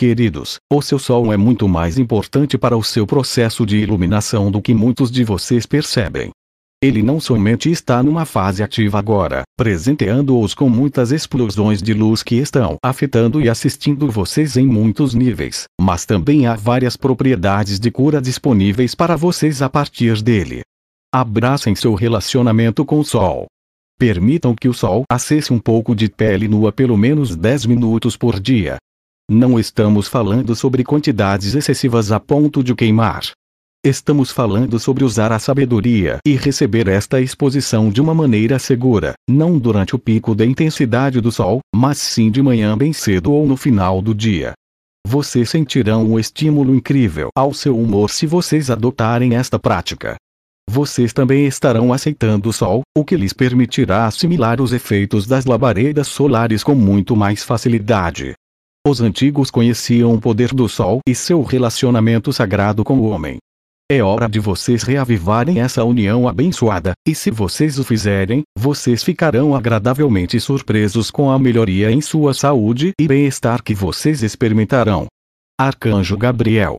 Queridos, o seu sol é muito mais importante para o seu processo de iluminação do que muitos de vocês percebem. Ele não somente está numa fase ativa agora, presenteando-os com muitas explosões de luz que estão afetando e assistindo vocês em muitos níveis, mas também há várias propriedades de cura disponíveis para vocês a partir dele. Abracem seu relacionamento com o sol. Permitam que o sol acesse um pouco de pele nua pelo menos 10 minutos por dia, não estamos falando sobre quantidades excessivas a ponto de queimar. Estamos falando sobre usar a sabedoria e receber esta exposição de uma maneira segura, não durante o pico da intensidade do sol, mas sim de manhã bem cedo ou no final do dia. Vocês sentirão um estímulo incrível ao seu humor se vocês adotarem esta prática. Vocês também estarão aceitando o sol, o que lhes permitirá assimilar os efeitos das labaredas solares com muito mais facilidade. Os antigos conheciam o poder do sol e seu relacionamento sagrado com o homem. É hora de vocês reavivarem essa união abençoada, e se vocês o fizerem, vocês ficarão agradavelmente surpresos com a melhoria em sua saúde e bem-estar que vocês experimentarão. Arcanjo Gabriel